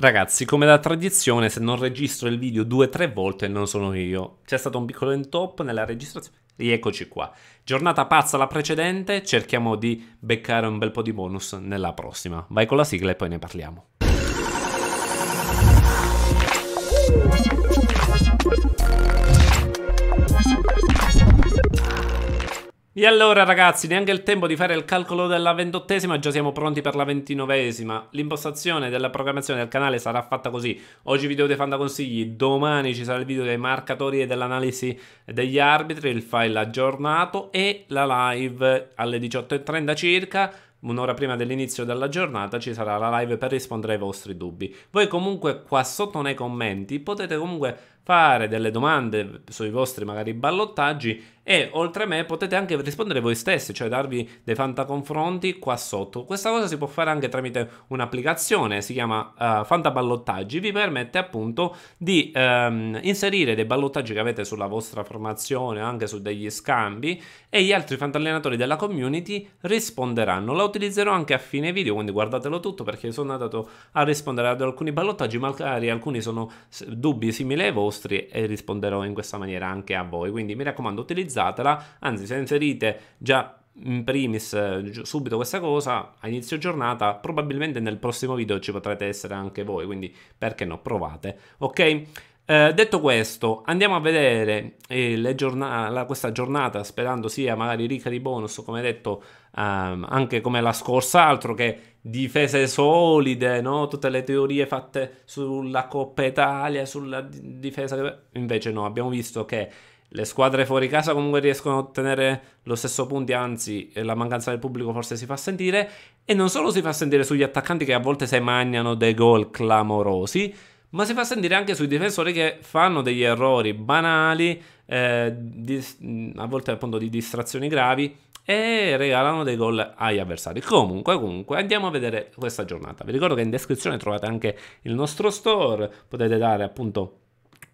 Ragazzi, come da tradizione, se non registro il video due o tre volte non sono io. C'è stato un piccolo intoppo nella registrazione. Rieccoci qua. Giornata pazza la precedente, cerchiamo di beccare un bel po' di bonus nella prossima. Vai con la sigla e poi ne parliamo. E allora ragazzi, neanche il tempo di fare il calcolo della ventottesima, già siamo pronti per la ventinovesima. L'impostazione della programmazione del canale sarà fatta così. Oggi video dei fantaconsigli, domani ci sarà il video dei marcatori e dell'analisi degli arbitri, il file aggiornato e la live alle 18.30 circa un'ora prima dell'inizio della giornata ci sarà la live per rispondere ai vostri dubbi. Voi comunque qua sotto nei commenti potete comunque fare delle domande sui vostri magari ballottaggi e oltre a me potete anche rispondere voi stessi, cioè darvi dei fantaconfronti qua sotto. Questa cosa si può fare anche tramite un'applicazione, si chiama uh, eh, Ballottaggi, vi permette appunto di um, inserire dei ballottaggi che avete sulla vostra formazione, anche su degli scambi e gli altri fantallenatori della community risponderanno. La utilizzerò anche a fine video, quindi guardatelo tutto perché sono andato a rispondere ad alcuni ballottaggi, magari alcuni sono dubbi simili ai vostri vostri e risponderò in questa maniera anche a voi. Quindi mi raccomando, utilizzatela. Anzi, se inserite già in primis eh, subito questa cosa a inizio giornata probabilmente nel prossimo video ci potrete essere anche voi quindi perché no provate ok eh, detto questo, andiamo a vedere eh, giorn- la, questa giornata, sperando sia magari ricca di bonus, come detto, ehm, anche come la scorsa, altro che difese solide, no? tutte le teorie fatte sulla Coppa Italia, sulla di- difesa... Invece no, abbiamo visto che le squadre fuori casa comunque riescono a ottenere lo stesso punto, anzi eh, la mancanza del pubblico forse si fa sentire, e non solo si fa sentire sugli attaccanti che a volte si mangiano dei gol clamorosi, ma si fa sentire anche sui difensori che fanno degli errori banali, eh, di, a volte appunto di distrazioni gravi e regalano dei gol agli avversari. Comunque, comunque, andiamo a vedere questa giornata. Vi ricordo che in descrizione trovate anche il nostro store, potete dare appunto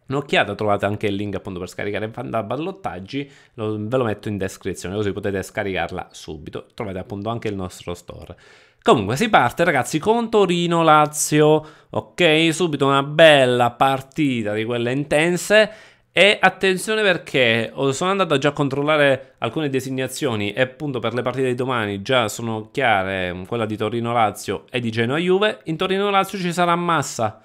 Un'occhiata, trovate anche il link appunto per scaricare Fandub Ballottaggi, lo, ve lo metto in descrizione così potete scaricarla subito, trovate appunto anche il nostro store. Comunque si parte ragazzi con Torino-Lazio, ok? Subito una bella partita di quelle intense e attenzione perché sono andato già a controllare alcune designazioni e appunto per le partite di domani già sono chiare quella di Torino-Lazio e di Genoa-Juve. In Torino-Lazio ci sarà Massa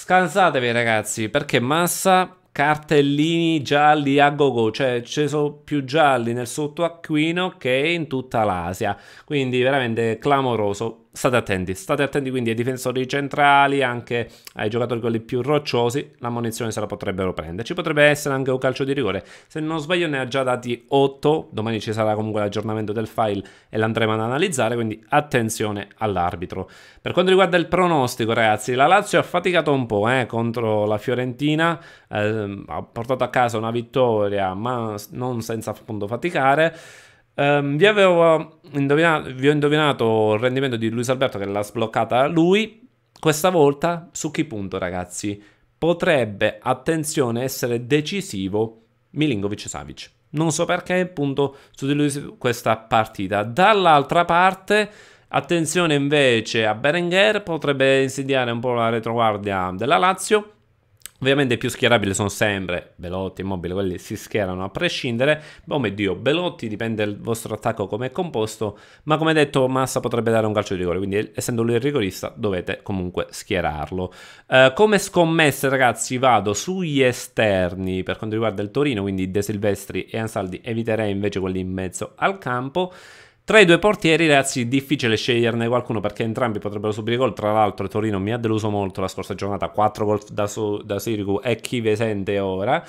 Scansatevi ragazzi, perché massa cartellini gialli a gogo, cioè ci sono più gialli nel sottoacquino che in tutta l'Asia, quindi veramente clamoroso state attenti, state attenti quindi ai difensori centrali, anche ai giocatori quelli più rocciosi, la munizione se la potrebbero prendere. Ci potrebbe essere anche un calcio di rigore, se non sbaglio ne ha già dati 8, domani ci sarà comunque l'aggiornamento del file e l'andremo ad analizzare, quindi attenzione all'arbitro. Per quanto riguarda il pronostico ragazzi, la Lazio ha faticato un po' eh, contro la Fiorentina, eh, ha portato a casa una vittoria ma non senza appunto faticare, Um, vi, avevo indovinato, vi ho indovinato il rendimento di Luis Alberto che l'ha sbloccata lui. Questa volta su chi punto, ragazzi? Potrebbe, attenzione, essere decisivo Milinkovic Savic. Non so perché, punto su di lui questa partita. Dall'altra parte, attenzione invece a Berenguer, potrebbe insidiare un po' la retroguardia della Lazio Ovviamente i più schierabili sono sempre Belotti, Immobile, quelli si schierano a prescindere. Boh, mio Dio, Belotti dipende dal vostro attacco come è composto, ma come detto Massa potrebbe dare un calcio di rigore, quindi essendo lui il rigorista dovete comunque schierarlo. Eh, come scommesse ragazzi vado sugli esterni per quanto riguarda il Torino, quindi De Silvestri e Ansaldi eviterei invece quelli in mezzo al campo. Tra i due portieri, ragazzi, difficile sceglierne qualcuno perché entrambi potrebbero subire gol. Tra l'altro, Torino mi ha deluso molto la scorsa giornata. 4 gol da, su, da Sirigu e chi vi sente ora.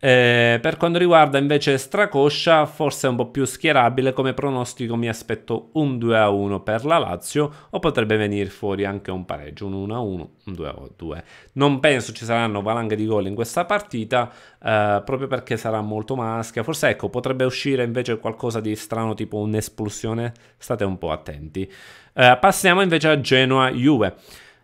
Eh, per quanto riguarda invece Stracoscia, forse è un po' più schierabile come pronostico, mi aspetto un 2 a 1 per la Lazio o potrebbe venire fuori anche un pareggio, un 1 a 1, un 2 a 2. Non penso ci saranno valanghe di gol in questa partita, eh, proprio perché sarà molto maschia. Forse ecco, potrebbe uscire invece qualcosa di strano, tipo un'espulsione. State un po' attenti. Eh, passiamo invece a Genoa-Juve.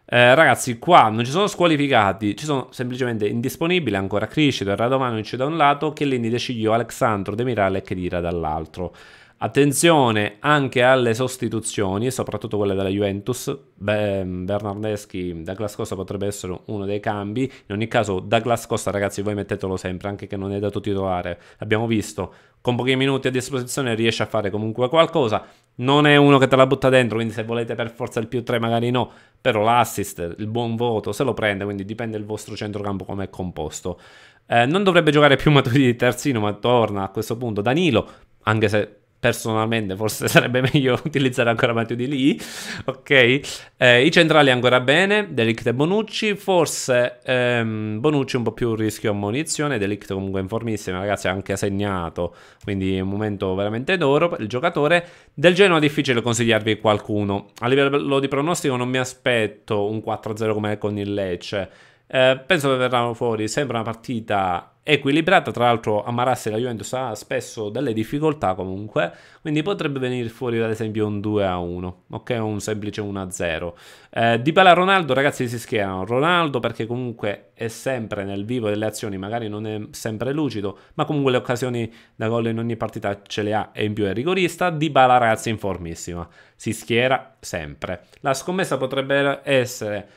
Eh, ragazzi, qua non ci sono squalificati, ci sono semplicemente indisponibili ancora Criscito e Radovanovic da un lato, Chiellini, De Ciglio, Alexandro, De e Kedira dall'altro. Attenzione anche alle sostituzioni, soprattutto quelle della Juventus. Ehm, Bernardeschi, Douglas Costa potrebbe essere uno dei cambi. In ogni caso, Douglas Costa, ragazzi, voi mettetelo sempre, anche che non è dato titolare. Abbiamo visto, con pochi minuti a disposizione riesce a fare comunque qualcosa. Non è uno che te la butta dentro, quindi se volete per forza il più 3 magari no, però l'assist, il buon voto, se lo prende, quindi dipende il vostro centrocampo come è composto. Eh, non dovrebbe giocare più Maturi di terzino, ma torna a questo punto Danilo, anche se personalmente forse sarebbe meglio utilizzare ancora Matteo Di Lì, ok? Eh, I centrali ancora bene, Delict e Bonucci, forse ehm, Bonucci un po' più rischio a munizione, Delict comunque in formissima, ragazzi ha anche segnato, quindi è un momento veramente d'oro per il giocatore. Del Genoa è difficile consigliarvi qualcuno, a livello di pronostico non mi aspetto un 4-0 come con il Lecce, eh, penso che verranno fuori sempre una partita equilibrata. Tra l'altro, Amarassi la Juventus ha spesso delle difficoltà comunque, quindi potrebbe venire fuori ad esempio un 2 a 1, ok? Un semplice 1 a 0. Eh, di Pala Ronaldo, ragazzi, si schierano. Ronaldo perché comunque è sempre nel vivo delle azioni, magari non è sempre lucido, ma comunque le occasioni da gol in ogni partita ce le ha e in più è rigorista. Di Pala, ragazzi, in formissima, si schiera sempre. La scommessa potrebbe essere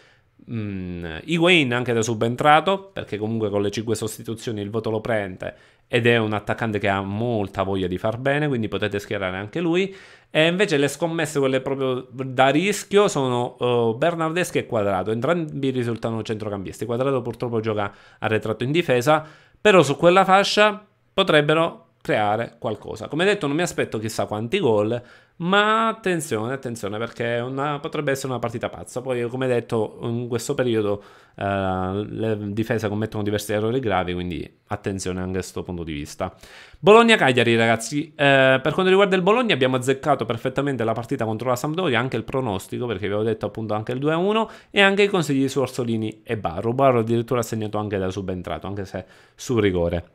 Mm, Higuain anche da subentrato, perché comunque con le 5 sostituzioni il voto lo prende ed è un attaccante che ha molta voglia di far bene, quindi potete schierare anche lui. E invece le scommesse, quelle proprio da rischio, sono uh, Bernardeschi e Quadrato. Entrambi risultano centrocampisti. Quadrato purtroppo gioca arretrato in difesa, però su quella fascia potrebbero creare qualcosa. Come detto, non mi aspetto chissà quanti gol, ma attenzione, attenzione perché una, potrebbe essere una partita pazza. Poi, come detto, in questo periodo eh, le difese commettono diversi errori gravi, quindi attenzione anche da questo punto di vista. Bologna-Cagliari, ragazzi. Eh, per quanto riguarda il Bologna, abbiamo azzeccato perfettamente la partita contro la Sampdoria, anche il pronostico, perché vi avevo detto appunto anche il 2-1, e anche i consigli su Orsolini e Barro. Barro addirittura segnato anche da subentrato, anche se su rigore.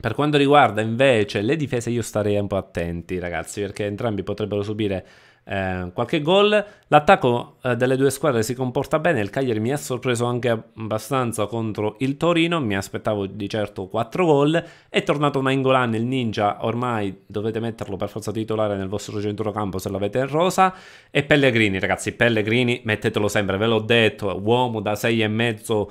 Per quanto riguarda invece le difese, io starei un po' attenti, ragazzi, perché entrambi potrebbero subire eh, qualche gol. L'attacco eh, delle due squadre si comporta bene. Il Cagliari mi ha sorpreso anche abbastanza contro il Torino. Mi aspettavo di certo 4 gol. È tornato Nainggolan, il ninja. Ormai dovete metterlo per forza titolare nel vostro centrocampo se l'avete in rosa. E Pellegrini, ragazzi, Pellegrini, mettetelo sempre, ve l'ho detto, uomo da 6,5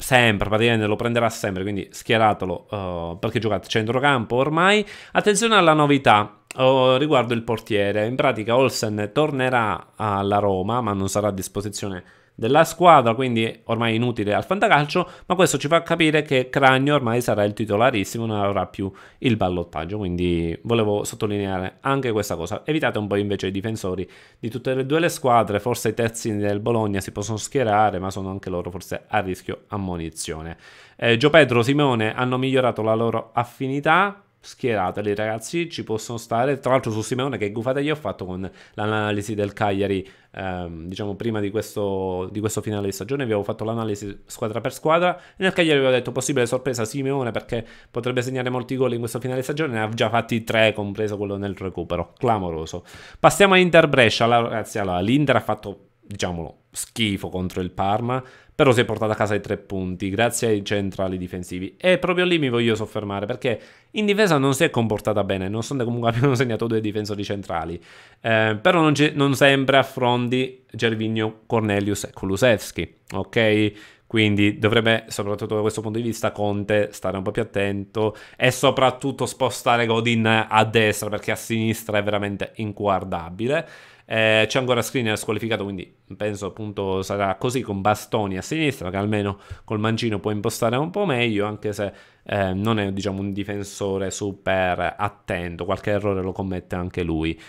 sempre, praticamente lo prenderà sempre, quindi schieratelo uh, perché giocate centrocampo ormai. Attenzione alla novità uh, riguardo il portiere, in pratica Olsen tornerà alla Roma ma non sarà a disposizione della squadra, quindi ormai inutile al fantacalcio, ma questo ci fa capire che Cragno ormai sarà il titolarissimo, non avrà più il ballottaggio, quindi volevo sottolineare anche questa cosa. Evitate un po' invece i difensori di tutte e due le squadre, forse i terzi del Bologna si possono schierare, ma sono anche loro forse a rischio ammonizione. Eh, Gio Pedro, Simone hanno migliorato la loro affinità, schierateli ragazzi ci possono stare tra l'altro su Simeone che gufata io ho fatto con l'analisi del Cagliari ehm, diciamo prima di questo, di questo, finale di stagione vi avevo fatto l'analisi squadra per squadra e nel Cagliari vi ho detto possibile sorpresa Simeone perché potrebbe segnare molti gol in questo finale di stagione ne ha già fatti tre compreso quello nel recupero clamoroso passiamo a Inter Brescia ragazzi allora l'Inter ha fatto diciamolo, schifo contro il Parma, però si è portato a casa i tre punti grazie ai centrali difensivi. E proprio lì mi voglio soffermare perché in difesa non si è comportata bene, nonostante comunque abbiano segnato due difensori centrali, eh, però non, non sempre affronti Gervigno, Cornelius e Kulusevski, ok? Quindi dovrebbe, soprattutto da questo punto di vista, Conte stare un po' più attento e soprattutto spostare Godin a destra perché a sinistra è veramente inguardabile. Eh, c'è ancora Screener squalificato, quindi penso appunto sarà così con Bastoni a sinistra, che almeno col mancino può impostare un po' meglio, anche se eh, non è diciamo, un difensore super attento, qualche errore lo commette anche lui.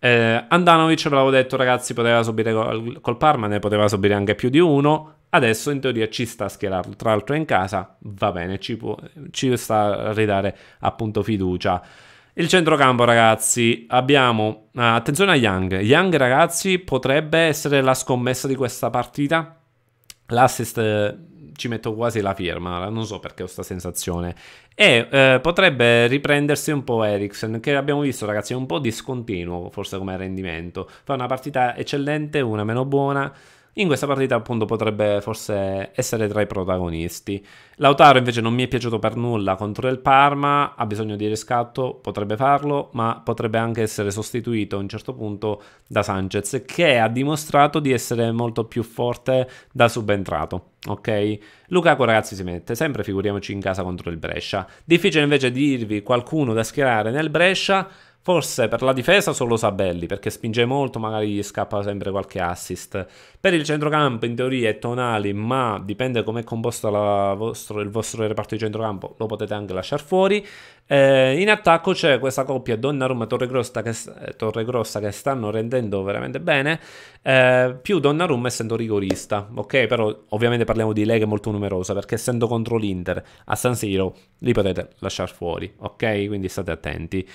Eh, Andanovic, ve l'avevo detto ragazzi, poteva subire col, col Parma, ne poteva subire anche più di uno, Adesso in teoria ci sta a schierarlo, tra l'altro è in casa, va bene, ci, può, ci sta a ridare appunto fiducia. Il centrocampo, ragazzi, abbiamo... Ah, attenzione a Young. Young, ragazzi, potrebbe essere la scommessa di questa partita. L'assist eh, ci metto quasi la firma, non so perché ho questa sensazione. E eh, potrebbe riprendersi un po' Eriksen, che abbiamo visto, ragazzi, è un po' discontinuo, forse come rendimento. Fa una partita eccellente, una meno buona in questa partita appunto potrebbe forse essere tra i protagonisti. Lautaro invece non mi è piaciuto per nulla contro il Parma, ha bisogno di riscatto, potrebbe farlo, ma potrebbe anche essere sostituito a un certo punto da Sanchez, che ha dimostrato di essere molto più forte da subentrato. Ok, Lukaku ragazzi si mette sempre, figuriamoci in casa contro il Brescia. Difficile invece dirvi qualcuno da schierare nel Brescia, Forse per la difesa solo Sabelli, perché spinge molto, magari gli scappa sempre qualche assist. Per il centrocampo in teoria è Tonali, ma dipende come è composto vostro, il vostro reparto di centrocampo, lo potete anche lasciare fuori. Eh, in attacco c'è questa coppia Donnarumma e Torregrossa, eh, che stanno rendendo veramente bene, eh, più Donnarumma essendo rigorista, ok? Però ovviamente parliamo di leghe molto numerose, perché essendo contro l'Inter a San Siro li potete lasciare fuori, ok? Quindi state attenti.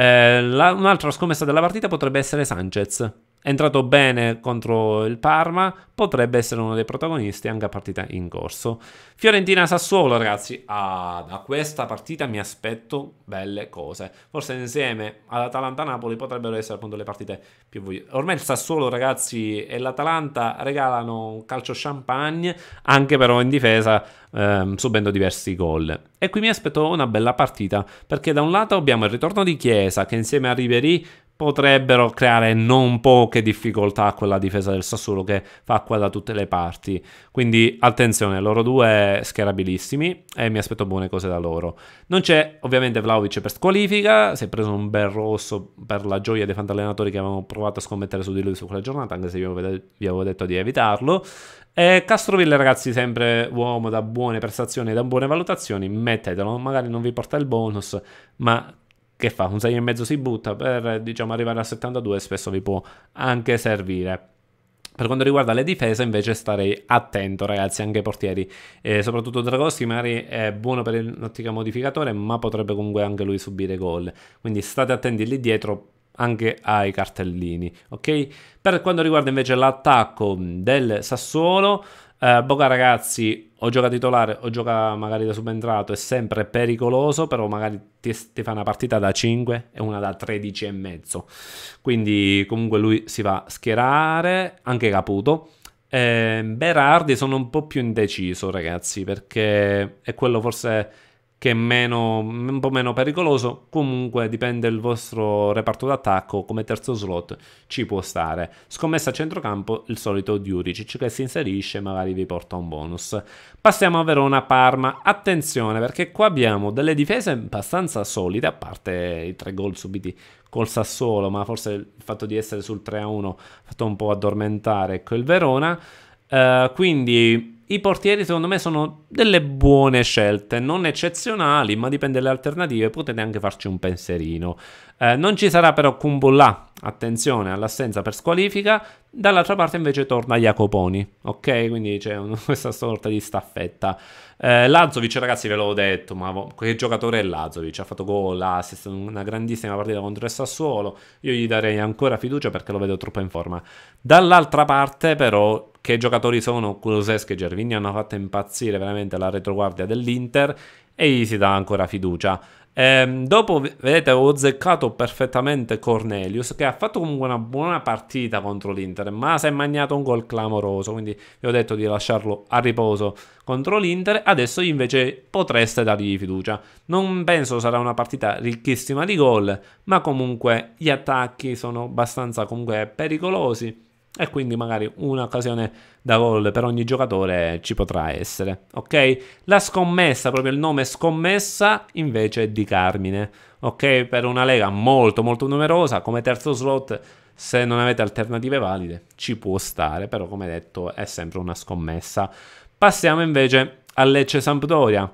Eh, la, un'altra scommessa della partita potrebbe essere Sanchez è entrato bene contro il Parma, potrebbe essere uno dei protagonisti anche a partita in corso. Fiorentina-Sassuolo, ragazzi, ah, da questa partita mi aspetto belle cose. Forse insieme all'Atalanta-Napoli potrebbero essere appunto le partite più vui. Ormai il Sassuolo, ragazzi, e l'Atalanta regalano un calcio champagne, anche però in difesa ehm, subendo diversi gol. E qui mi aspetto una bella partita, perché da un lato abbiamo il ritorno di Chiesa, che insieme a Riveri potrebbero creare non poche difficoltà a quella difesa del Sassuolo che fa acqua da tutte le parti. Quindi attenzione, loro due schierabilissimi e mi aspetto buone cose da loro. Non c'è ovviamente Vlaovic per squalifica, si è preso un bel rosso per la gioia dei fantallenatori che avevano provato a scommettere su di lui su quella giornata, anche se vi avevo detto di evitarlo. E Castroville, ragazzi, sempre uomo da buone prestazioni e da buone valutazioni, mettetelo, magari non vi porta il bonus, ma che fa? Un 6,5 si butta per diciamo, arrivare a 72 spesso vi può anche servire. Per quanto riguarda le difese, invece, starei attento, ragazzi, anche ai portieri. Eh, soprattutto Dragoschi, magari è buono per l'ottica modificatore, ma potrebbe comunque anche lui subire gol. Quindi state attenti lì dietro anche ai cartellini, ok? Per quanto riguarda invece l'attacco del Sassuolo, eh, Boga ragazzi o gioca titolare o gioca magari da subentrato, è sempre pericoloso, però magari ti, ti, fa una partita da 5 e una da 13 e mezzo. Quindi comunque lui si va a schierare, anche Caputo. Eh, Berardi sono un po' più indeciso ragazzi, perché è quello forse che è meno, un po' meno pericoloso. Comunque dipende dal vostro reparto d'attacco, come terzo slot ci può stare. Scommessa a centrocampo, il solito Diuricic che si inserisce magari vi porta un bonus. Passiamo a Verona-Parma. Attenzione perché qua abbiamo delle difese abbastanza solide, a parte i tre gol subiti col Sassuolo, ma forse il fatto di essere sul 3-1 ha fatto un po' addormentare quel ecco, Verona. Uh, quindi i portieri secondo me sono delle buone scelte, non eccezionali, ma dipende dalle alternative, potete anche farci un pensierino. Eh, non ci sarà però Kumbulla, attenzione all'assenza per squalifica, dall'altra parte invece torna Jacoponi, ok? Quindi c'è un, questa sorta di staffetta. Eh, Lazzovic ragazzi ve l'ho detto, ma che giocatore è Lazzovic? Ha fatto gol, assist, una grandissima partita contro il Sassuolo, io gli darei ancora fiducia perché lo vedo troppo in forma. Dall'altra parte però che giocatori sono Kuloseschi e Gervigno hanno fatto impazzire veramente la retroguardia dell'Inter e gli si dà ancora fiducia. Ehm, dopo, vedete, ho zeccato perfettamente Cornelius, che ha fatto comunque una buona partita contro l'Inter, ma si è mangiato un gol clamoroso, quindi vi ho detto di lasciarlo a riposo contro l'Inter. Adesso invece potreste dargli fiducia. Non penso sarà una partita ricchissima di gol, ma comunque gli attacchi sono abbastanza comunque pericolosi e quindi magari un'occasione da gol per ogni giocatore ci potrà essere. Ok? La scommessa, proprio il nome scommessa, invece è di Carmine. Ok? Per una lega molto molto numerosa, come terzo slot, se non avete alternative valide, ci può stare, però come detto è sempre una scommessa. Passiamo invece a Lecce Sampdoria.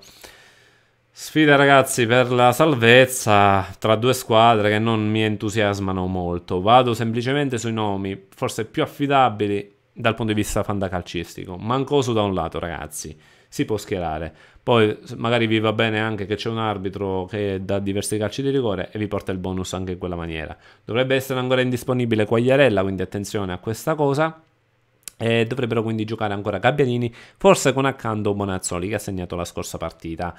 Sfida ragazzi per la salvezza tra due squadre che non mi entusiasmano molto. Vado semplicemente sui nomi, forse più affidabili dal punto di vista fandacalcistico. Mancoso da un lato ragazzi, si può schierare. Poi magari vi va bene anche che c'è un arbitro che dà diversi calci di rigore e vi porta il bonus anche in quella maniera. Dovrebbe essere ancora indisponibile Quagliarella, quindi attenzione a questa cosa. E dovrebbero quindi giocare ancora Gabbianini, forse con accanto Bonazzoli che ha segnato la scorsa partita.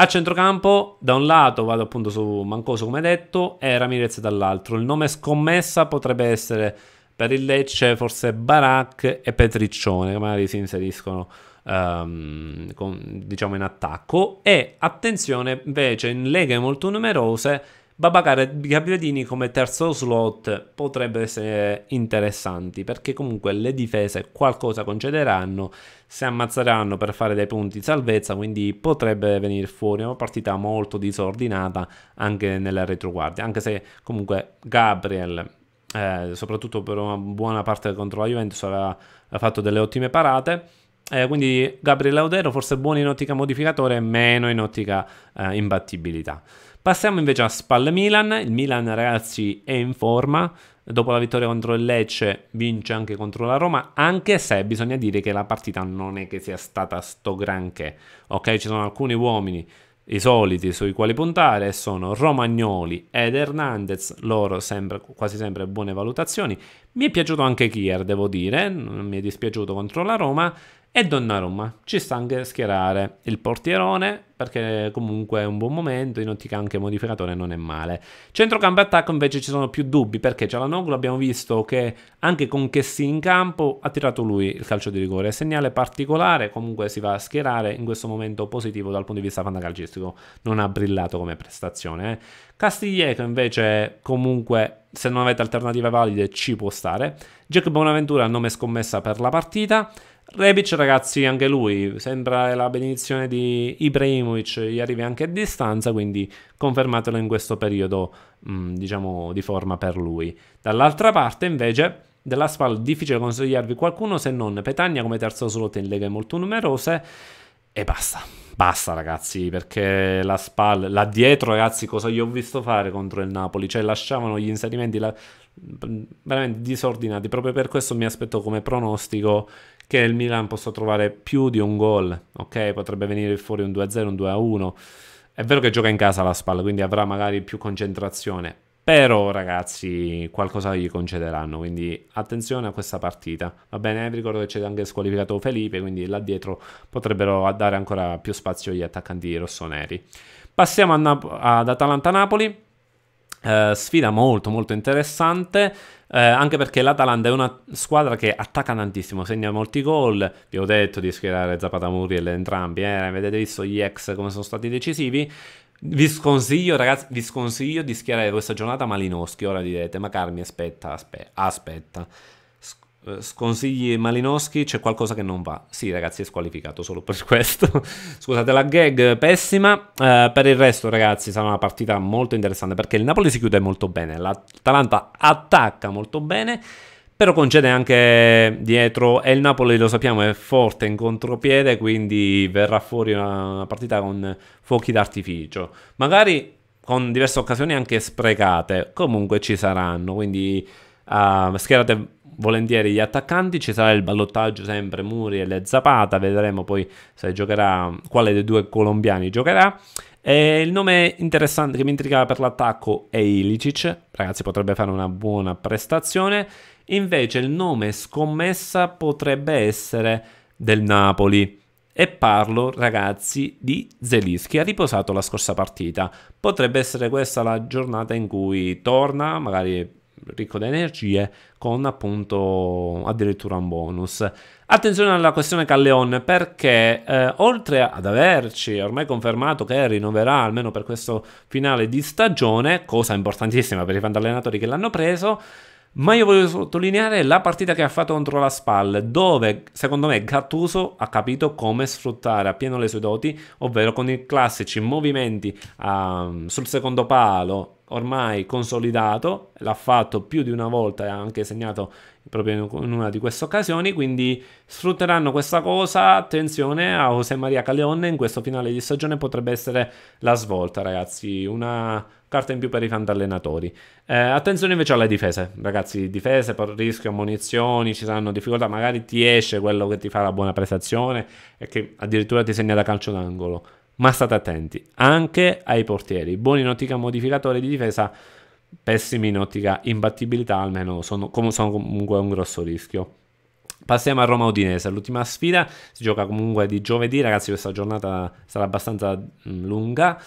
A centrocampo, da un lato vado appunto su Mancoso come detto e Ramirez dall'altro. Il nome scommessa potrebbe essere per il Lecce forse Barak e Petriccione, che magari si inseriscono um, con, diciamo in attacco. E attenzione invece in leghe molto numerose Babacar e Gabrielini come terzo slot potrebbero essere interessanti perché comunque le difese qualcosa concederanno, si ammazzeranno per fare dei punti di salvezza, quindi potrebbe venire fuori una partita molto disordinata anche nella retroguardia, anche se comunque Gabriel eh, soprattutto per una buona parte contro la Juventus aveva fatto delle ottime parate. Eh, quindi Gabriele Audero forse buono in ottica modificatore, meno in ottica eh, imbattibilità. Passiamo invece a Spalle Milan, il Milan ragazzi è in forma, dopo la vittoria contro il Lecce vince anche contro la Roma, anche se bisogna dire che la partita non è che sia stata sto granché, ok? Ci sono alcuni uomini, i soliti, sui quali puntare, sono Romagnoli ed Hernandez, loro sempre, quasi sempre buone valutazioni. Mi è piaciuto anche Kier, devo dire, non mi è dispiaciuto contro la Roma, e Donnarumma ci sta anche schierare il portierone perché comunque è un buon momento, in ottica anche modificatore non è male. Centrocampo e attacco invece ci sono più dubbi perché Cialanoglu abbiamo visto che anche con Chessy in campo ha tirato lui il calcio di rigore, segnale particolare, comunque si va a schierare in questo momento positivo dal punto di vista fantacalcistico, non ha brillato come prestazione. Eh. Castiglieco invece comunque se non avete alternative valide ci può stare. Jack Bonaventura nome scommessa per la partita. Rebic, ragazzi, anche lui sembra la benedizione di Ibrahimovic, gli arrivi anche a distanza, quindi confermatelo in questo periodo, mh, mm, diciamo, di forma per lui. Dall'altra parte, invece, della SPAL difficile consigliarvi qualcuno se non Petagna come terzo slot in leghe molto numerose e basta. Basta ragazzi, perché la SPAL, là dietro ragazzi, cosa gli ho visto fare contro il Napoli? Cioè lasciavano gli inserimenti la... veramente disordinati, proprio per questo mi aspetto come pronostico che il Milan possa trovare più di un gol, ok? Potrebbe venire fuori un 2-0, un 2-1. È vero che gioca in casa la spalla, quindi avrà magari più concentrazione, però ragazzi qualcosa gli concederanno, quindi attenzione a questa partita. Va bene, eh? vi ricordo che c'è anche squalificato Felipe, quindi là dietro potrebbero dare ancora più spazio agli attaccanti rossoneri. Passiamo ad Atalanta-Napoli eh, sfida molto molto interessante uh, anche perché l'Atalanta è una squadra che attacca tantissimo, segna molti gol vi ho detto di schierare Zapata Muriel entrambi, eh? avete visto gli ex come sono stati decisivi vi sconsiglio ragazzi, vi sconsiglio di schierare questa giornata Malinowski, ora direte ma Carmi aspetta, aspetta, aspetta eh, sconsigli Malinowski, c'è qualcosa che non va. Sì, ragazzi, è squalificato solo per questo. Scusate la gag, pessima. Eh, per il resto, ragazzi, sarà una partita molto interessante perché il Napoli si chiude molto bene, l'Atalanta attacca molto bene, però concede anche dietro e il Napoli, lo sappiamo, è forte in contropiede, quindi verrà fuori una, una partita con fuochi d'artificio. Magari con diverse occasioni anche sprecate, comunque ci saranno, quindi... Uh, schierate volentieri gli attaccanti. Ci sarà il ballottaggio sempre Muri e le Zapata. Vedremo poi se giocherà quale dei due colombiani giocherà. E il nome interessante che mi intrigava per l'attacco è Ilicic. Ragazzi, potrebbe fare una buona prestazione. Invece il nome scommessa potrebbe essere del Napoli. E parlo, ragazzi, di Zelischi. Ha riposato la scorsa partita. Potrebbe essere questa la giornata in cui torna, magari ricco di energie con appunto addirittura un bonus. Attenzione alla questione Calleon perché eh, oltre ad averci ormai confermato che rinnoverà almeno per questo finale di stagione, cosa importantissima per i allenatori che l'hanno preso, ma io voglio sottolineare la partita che ha fatto contro la SPAL, dove secondo me Gattuso ha capito come sfruttare appieno le sue doti, ovvero con i classici movimenti um, sul secondo palo ormai consolidato, l'ha fatto più di una volta e ha anche segnato proprio in una di queste occasioni, quindi sfrutteranno questa cosa, attenzione a José María Caleone, in questo finale di stagione potrebbe essere la svolta ragazzi, una carta in più per i fantallenatori. Eh, attenzione invece alle difese, ragazzi, difese per rischio, munizioni, ci saranno difficoltà, magari ti esce quello che ti fa la buona prestazione e che addirittura ti segna da calcio d'angolo. Ma state attenti anche ai portieri, buoni in ottica modificatore di difesa, pessimi in ottica imbattibilità, almeno sono, sono comunque un grosso rischio. Passiamo a Roma Udinese, l'ultima sfida si gioca comunque di giovedì, ragazzi questa giornata sarà abbastanza lunga,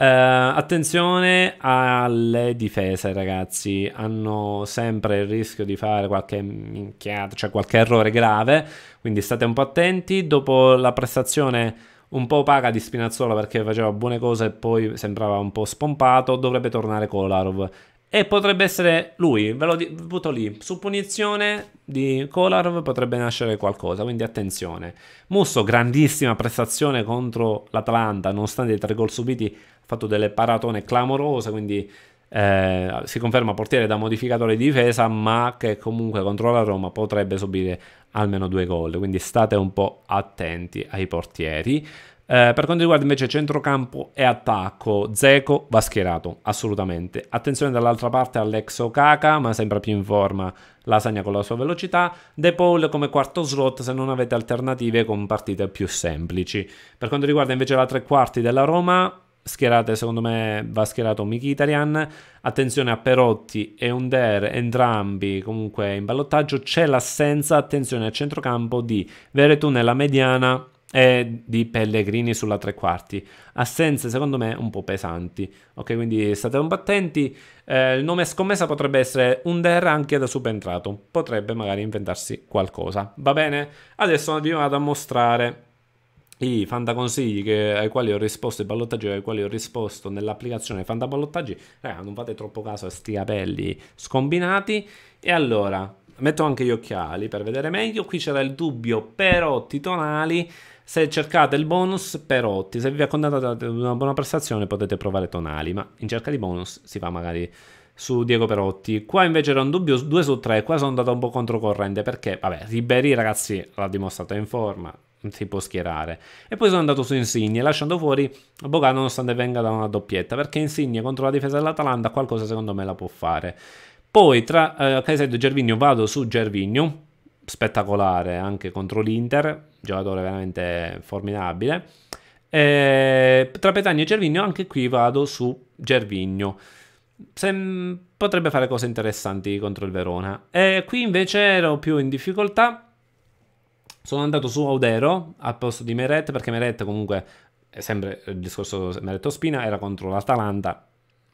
Uh, attenzione alle difese, ragazzi. Hanno sempre il rischio di fare qualche minchiata, cioè qualche errore grave. Quindi state un po' attenti. Dopo la prestazione un po' opaca di Spinazzola perché faceva buone cose e poi sembrava un po' spompato, dovrebbe tornare Kolarov. E potrebbe essere lui, ve lo butto lì. Su punizione di Kolarov potrebbe nascere qualcosa, quindi attenzione. Musso, grandissima prestazione contro l'Atalanta, nonostante i tre gol subiti, ha fatto delle paratone clamorose, quindi eh, si conferma portiere da modificatore di difesa, ma che comunque contro la Roma potrebbe subire almeno due gol, quindi state un po' attenti ai portieri. Eh, per quanto riguarda invece centrocampo e attacco, Zeco va schierato, assolutamente. Attenzione dall'altra parte all'ex Okaka, ma sembra più in forma Lasagna con la sua velocità. De Paul come quarto slot se non avete alternative con partite più semplici. Per quanto riguarda invece la tre quarti della Roma, schierate secondo me va schierato Mkhitaryan attenzione a Perotti e Under entrambi comunque in ballottaggio c'è l'assenza attenzione al centrocampo di Veretù nella mediana e di Pellegrini sulla tre quarti. Assenze secondo me un po' pesanti. Ok, quindi state un combattenti. Eh, il nome scommessa potrebbe essere un DR anche da subentrato. Potrebbe magari inventarsi qualcosa. Va bene? Adesso vi vado a mostrare i fantaconsigli che, ai quali ho risposto, i ballottaggi ai quali ho risposto nell'applicazione fantaballottaggi. Raga, non fate troppo caso a sti capelli scombinati. E allora... Metto anche gli occhiali per vedere meglio. Qui c'era il dubbio però titonali se cercate il bonus per Otti, se vi accontentate di una buona prestazione potete provare Tonali, ma in cerca di bonus si va magari su Diego Perotti. Qua invece era un dubbio 2 su 3, qua sono andato un po' controcorrente perché, vabbè, Ribéry ragazzi l'ha dimostrato in forma, si può schierare. E poi sono andato su Insigne, lasciando fuori Boga nonostante venga da una doppietta, perché Insigne contro la difesa dell'Atalanta qualcosa secondo me la può fare. Poi tra eh, Caicedo e Gervigno vado su Gervigno spettacolare anche contro l'Inter, giocatore veramente formidabile. E tra Petagna e Gervigno anche qui vado su Gervigno. Sem potrebbe fare cose interessanti contro il Verona. E qui invece ero più in difficoltà. Sono andato su Audero al posto di Meret perché Meret comunque, è sempre il discorso Meret Ospina, era contro l'Atalanta,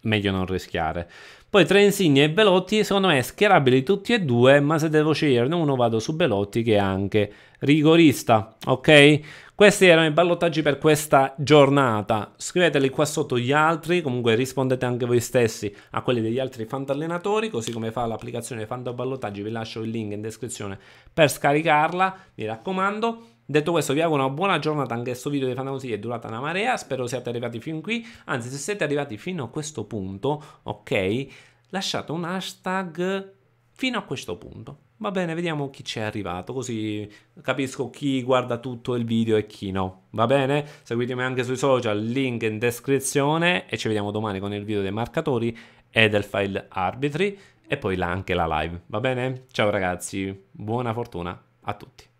meglio non rischiare. Poi tra Insigne e Belotti secondo me schierabili tutti e due, ma se devo sceglierne uno vado su Belotti che è anche rigorista, ok? Questi erano i ballottaggi per questa giornata. Scriveteli qua sotto gli altri, comunque rispondete anche voi stessi a quelli degli altri fantallenatori, così come fa l'applicazione Fantaballottaggi, vi lascio il link in descrizione per scaricarla, mi raccomando. Detto questo vi auguro una buona giornata, anche questo video di Fantasy è durata una marea, spero siate arrivati fin qui, anzi se siete arrivati fino a questo punto, ok, lasciate un hashtag fino a questo punto. Va bene, vediamo chi c'è arrivato, così capisco chi guarda tutto il video e chi no. Va bene? Seguitemi anche sui social, link in descrizione e ci vediamo domani con il video dei marcatori e del file arbitri e poi anche la live. Va bene? Ciao ragazzi, buona fortuna a tutti.